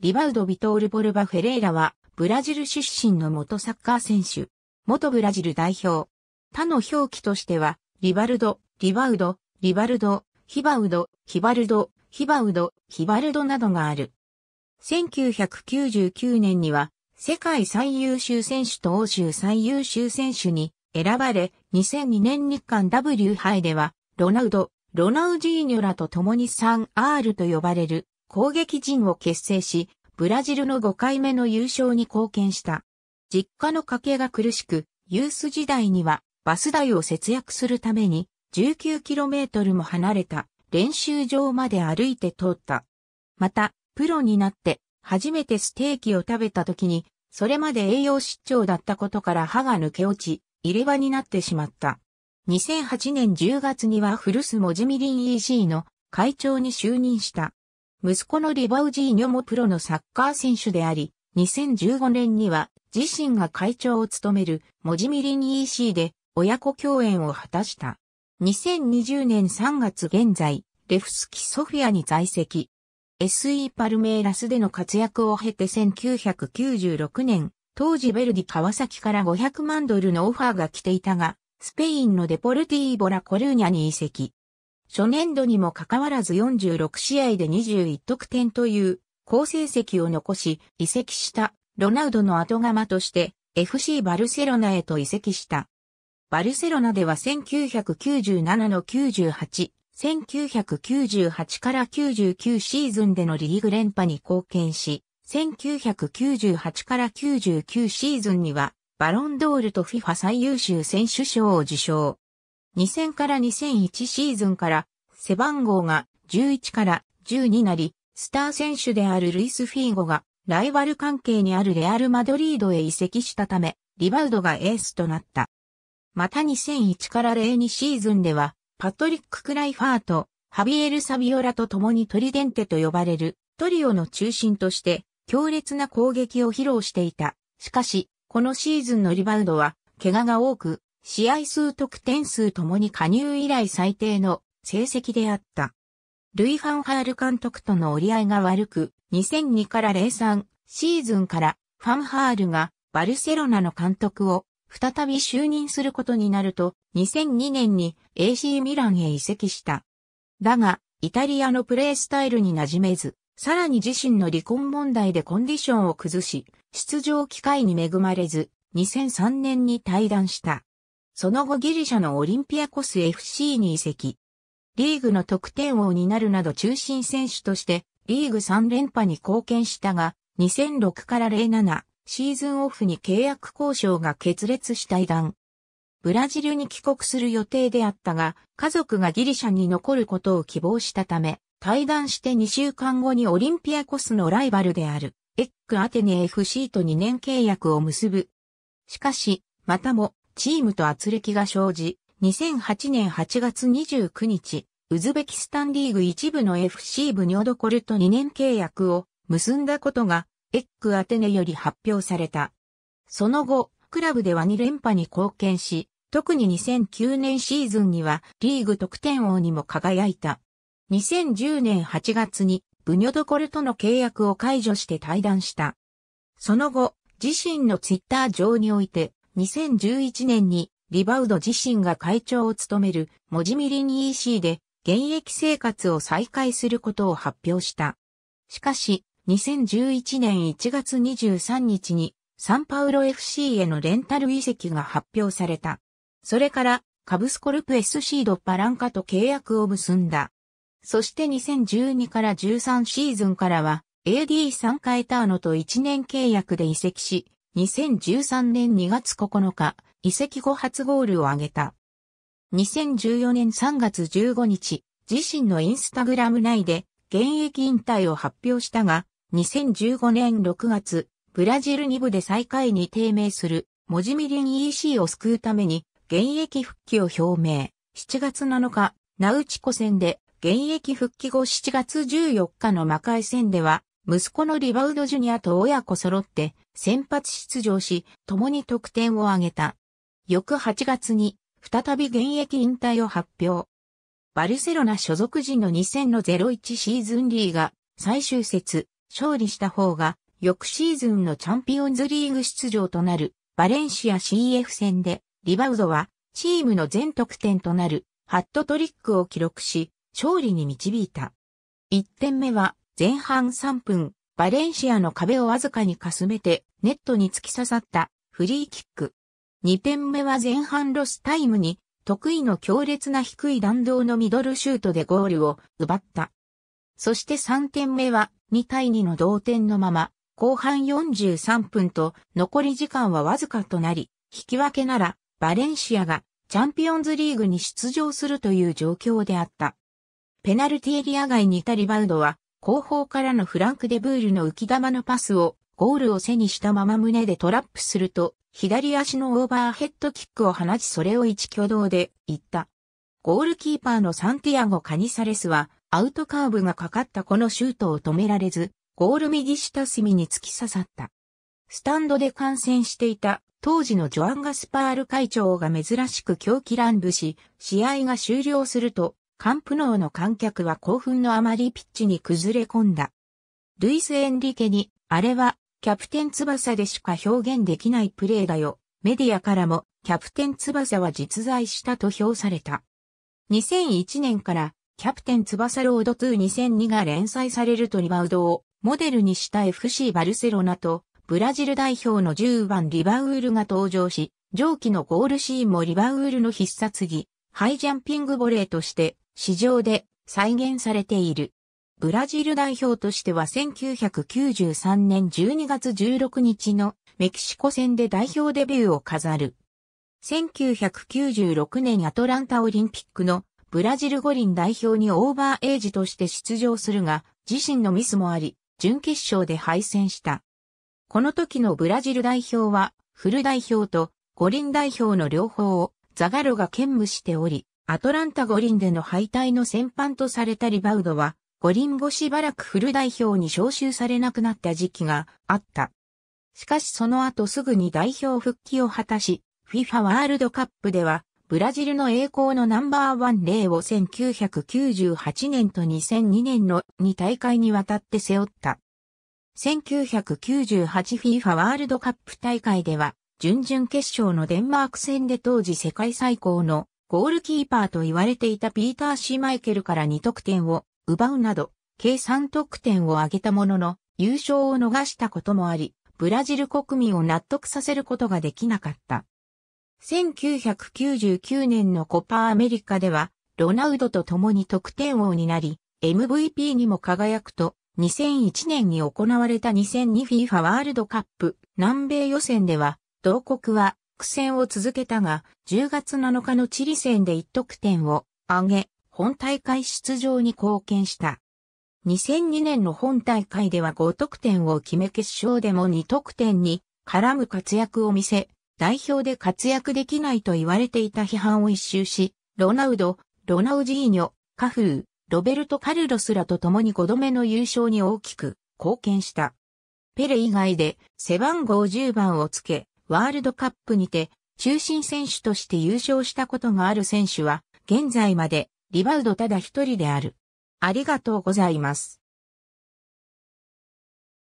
リバウド・ビトール・ボルバ・フェレイラは、ブラジル出身の元サッカー選手、元ブラジル代表。他の表記としては、リバルド、リバウド、リバルド、ヒバウド、ヒバルド、ヒバウド、ヒバルドなどがある。1999年には、世界最優秀選手と欧州最優秀選手に選ばれ、2002年日韓 W 杯では、ロナウド、ロナウジーニョラと共に 3R と呼ばれる攻撃陣を結成し、ブラジルの5回目の優勝に貢献した。実家の家計が苦しく、ユース時代にはバス代を節約するために 19km も離れた練習場まで歩いて通った。また、プロになって初めてステーキを食べた時に、それまで栄養失調だったことから歯が抜け落ち、入れ歯になってしまった。2008年10月には古巣モジミリン EC の会長に就任した。息子のリバウジーニョもプロのサッカー選手であり、2015年には自身が会長を務めるモジミリン EC で親子共演を果たした。2020年3月現在、レフスキソフィアに在籍。SE パルメイラスでの活躍を経て1996年、当時ベルディ川崎から500万ドルのオファーが来ていたが、スペインのデポルティーボラコルーニャに移籍。初年度にもかかわらず46試合で21得点という好成績を残し移籍したロナウドの後釜として FC バルセロナへと移籍した。バルセロナでは1997の98、1998から99シーズンでのリーグ連覇に貢献し、1998から99シーズンにはバロンドールと FIFA 最優秀選手賞を受賞。2000から2001シーズンから背番号が11から10になり、スター選手であるルイス・フィーゴがライバル関係にあるレアル・マドリードへ移籍したため、リバウドがエースとなった。また2001から02シーズンでは、パトリック・クライファーとハビエル・サビオラと共にトリデンテと呼ばれるトリオの中心として強烈な攻撃を披露していた。しかし、このシーズンのリバウドは怪我が多く、試合数得点数ともに加入以来最低の成績であった。ルイ・ファンハール監督との折り合いが悪く、2002から03シーズンからファンハールがバルセロナの監督を再び就任することになると2002年に AC ミランへ移籍した。だが、イタリアのプレースタイルに馴染めず、さらに自身の離婚問題でコンディションを崩し、出場機会に恵まれず、2003年に退団した。その後ギリシャのオリンピアコス FC に移籍。リーグの得点王になるなど中心選手としてリーグ3連覇に貢献したが、2006から07シーズンオフに契約交渉が決裂した異団。ブラジルに帰国する予定であったが、家族がギリシャに残ることを希望したため、退団して2週間後にオリンピアコスのライバルである、エックアテネ FC と2年契約を結ぶ。しかし、またも、チームと圧力が生じ、2008年8月29日、ウズベキスタンリーグ一部の FC ブニョドコルと2年契約を結んだことが、エッグアテネより発表された。その後、クラブでは2連覇に貢献し、特に2009年シーズンにはリーグ得点王にも輝いた。2010年8月にブニョドコルとの契約を解除して退団した。その後、自身のツイッター上において、2011年にリバウド自身が会長を務めるモジミリン EC で現役生活を再開することを発表した。しかし、2011年1月23日にサンパウロ FC へのレンタル移籍が発表された。それから、カブスコルプ SC ドッパランカと契約を結んだ。そして2012から13シーズンからは、AD 3ンカエターノと1年契約で移籍し、2013年2月9日、移籍後初ゴールを挙げた。2014年3月15日、自身のインスタグラム内で現役引退を発表したが、2015年6月、ブラジル2部で最下位に低迷する、モジミリン EC を救うために、現役復帰を表明。7月7日、ナウチコ戦で、現役復帰後7月14日の魔界戦では、息子のリバウドジュニアと親子揃って先発出場し、共に得点を挙げた。翌8月に再び現役引退を発表。バルセロナ所属時の2000の01シーズンリーが最終節、勝利した方が翌シーズンのチャンピオンズリーグ出場となるバレンシア CF 戦でリバウドはチームの全得点となるハットトリックを記録し勝利に導いた。1点目は前半3分、バレンシアの壁をわずかにかすめて、ネットに突き刺さったフリーキック。2点目は前半ロスタイムに、得意の強烈な低い弾道のミドルシュートでゴールを奪った。そして3点目は2対2の同点のまま、後半43分と残り時間はわずかとなり、引き分けならバレンシアがチャンピオンズリーグに出場するという状況であった。ペナルティエリア外にいたリバウドは後方からのフランク・デブールの浮き球のパスを、ゴールを背にしたまま胸でトラップすると、左足のオーバーヘッドキックを放ちそれを一挙動で、行った。ゴールキーパーのサンティアゴ・カニサレスは、アウトカーブがかかったこのシュートを止められず、ゴール右下隅に突き刺さった。スタンドで観戦していた、当時のジョアン・ガスパール会長が珍しく狂気乱舞し、試合が終了すると、カンプノーの観客は興奮のあまりピッチに崩れ込んだ。ルイス・エンリケに、あれは、キャプテン翼でしか表現できないプレーだよ。メディアからも、キャプテン翼は実在したと評された。2001年から、キャプテン翼ロード22002が連載されるとリバウドを、モデルにした FC バルセロナと、ブラジル代表の10番リバウールが登場し、上記のゴールシーンもリバウールの必殺技、ハイジャンピングボレーとして、市場で再現されている。ブラジル代表としては1993年12月16日のメキシコ戦で代表デビューを飾る。1996年アトランタオリンピックのブラジル五輪代表にオーバーエイジとして出場するが、自身のミスもあり、準決勝で敗戦した。この時のブラジル代表は、フル代表と五輪代表の両方をザガロが兼務しており、アトランタ五輪での敗退の戦犯とされたリバウドは、五輪後しばらくフル代表に招集されなくなった時期があった。しかしその後すぐに代表復帰を果たし、FIFA ワールドカップでは、ブラジルの栄光のナンバーワン例を1998年と2002年の2大会にわたって背負った。1998FIFA ワールドカップ大会では、準々決勝のデンマーク戦で当時世界最高のゴールキーパーと言われていたピーター・シーマイケルから2得点を奪うなど、計3得点を挙げたものの、優勝を逃したこともあり、ブラジル国民を納得させることができなかった。1999年のコパアメリカでは、ロナウドと共に得点王になり、MVP にも輝くと、2001年に行われた 2002FIFA ワールドカップ南米予選では、同国は苦戦を続けたが、10月7日のチリ戦で1得点を上げ、本大会出場に貢献した。2002年の本大会では5得点を決め決勝でも2得点に絡む活躍を見せ、代表で活躍できないと言われていた批判を一周し、ロナウド、ロナウジーニョ、カフー、ロベルト・カルロスらと共に5度目の優勝に大きく貢献した。ペレ以外で背番号10番をつけ、ワールドカップにて中心選手として優勝したことがある選手は現在までリバウドただ一人である。ありがとうございます。